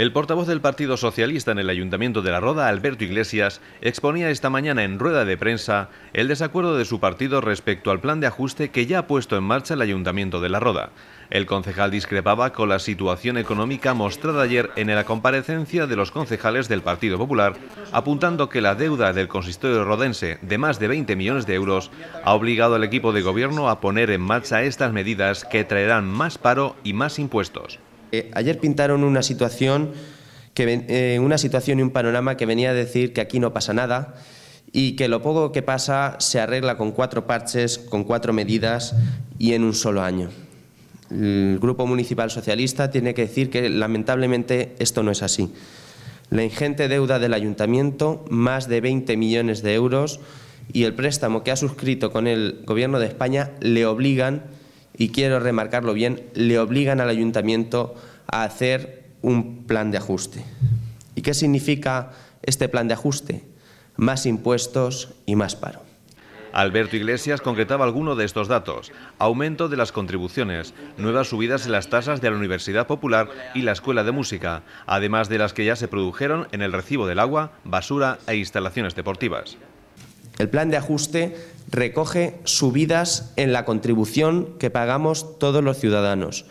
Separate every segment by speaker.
Speaker 1: El portavoz del Partido Socialista en el Ayuntamiento de La Roda, Alberto Iglesias, exponía esta mañana en rueda de prensa el desacuerdo de su partido respecto al plan de ajuste que ya ha puesto en marcha el Ayuntamiento de La Roda. El concejal discrepaba con la situación económica mostrada ayer en la comparecencia de los concejales del Partido Popular, apuntando que la deuda del consistorio rodense de más de 20 millones de euros ha obligado al equipo de gobierno a poner en marcha estas medidas que traerán más paro y más impuestos.
Speaker 2: Eh, ayer pintaron una situación, que, eh, una situación y un panorama que venía a decir que aquí no pasa nada y que lo poco que pasa se arregla con cuatro parches, con cuatro medidas y en un solo año. El Grupo Municipal Socialista tiene que decir que lamentablemente esto no es así. La ingente deuda del ayuntamiento, más de 20 millones de euros, y el préstamo que ha suscrito con el Gobierno de España le obligan y quiero remarcarlo bien, le obligan al ayuntamiento a hacer un plan de ajuste. ¿Y qué significa este plan de ajuste? Más impuestos y más paro.
Speaker 1: Alberto Iglesias concretaba alguno de estos datos. Aumento de las contribuciones, nuevas subidas en las tasas de la Universidad Popular y la Escuela de Música, además de las que ya se produjeron en el recibo del agua, basura e instalaciones deportivas.
Speaker 2: El plan de ajuste recoge subidas en la contribución que pagamos todos los ciudadanos,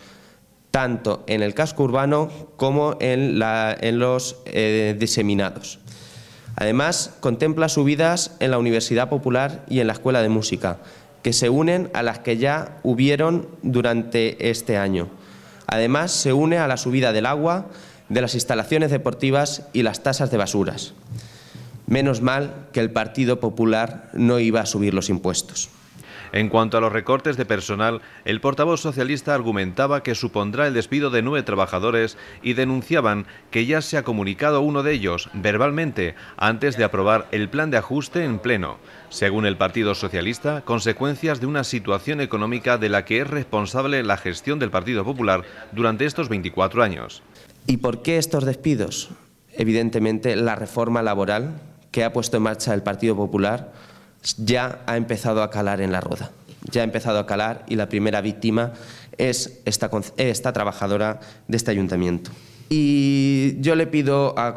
Speaker 2: tanto en el casco urbano como en, los eh, diseminados. Además, contempla subidas en la Universidad Popular y en la Escuela de Música, que se unen a las que ya hubieron durante este año. Además, se une a la subida del agua, de las instalaciones deportivas y las tasas de basuras. Menos mal que el Partido Popular no iba a subir los impuestos.
Speaker 1: En cuanto a los recortes de personal, el portavoz socialista argumentaba que supondrá el despido de nueve trabajadores y denunciaban que ya se ha comunicado uno de ellos verbalmente antes de aprobar el plan de ajuste en pleno. Según el Partido Socialista, consecuencias de una situación económica de la que es responsable la gestión del Partido Popular durante estos 24 años. ¿Y por qué estos despidos? Evidentemente, la reforma laboral que ha puesto en marcha
Speaker 2: el Partido Popular ya ha empezado a calar en la rueda Ya ha empezado a calar y la primera víctima es esta, trabajadora de este ayuntamiento. Y yo le pido a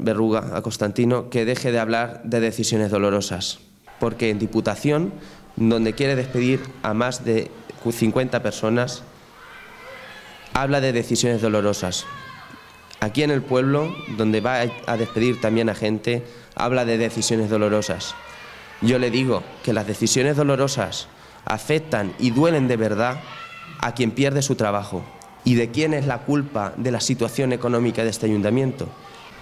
Speaker 2: Berruga, a Constantino, que deje de hablar de decisiones dolorosas, porque en Diputación, donde quiere despedir a más de 50 personas, habla de decisiones dolorosas, aquí en el pueblo, donde va a despedir también a gente, habla de decisiones dolorosas. Yo le digo que las decisiones dolorosas afectan y duelen de verdad a quien pierde su trabajo. ¿Y de quién es la culpa de la situación económica de este ayuntamiento?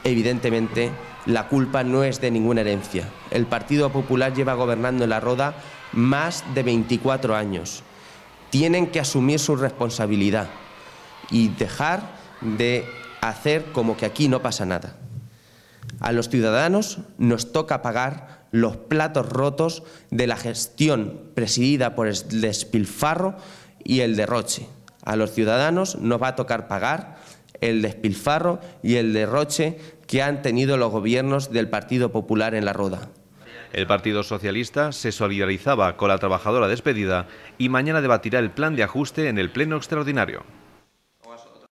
Speaker 2: Evidentemente, la culpa no es de ninguna herencia. El Partido Popular lleva gobernando en la Roda más de 24 años. Tienen que asumir su responsabilidad y dejar de hacer como que aquí no pasa nada. A los ciudadanos nos toca pagar los platos rotos de la gestión presidida por el despilfarro y el derroche. A los ciudadanos nos va a tocar pagar el despilfarro y el derroche que han tenido los gobiernos del Partido Popular en la Roda.
Speaker 1: El Partido Socialista se solidarizaba con la trabajadora despedida y mañana debatirá el plan de ajuste en el Pleno Extraordinario.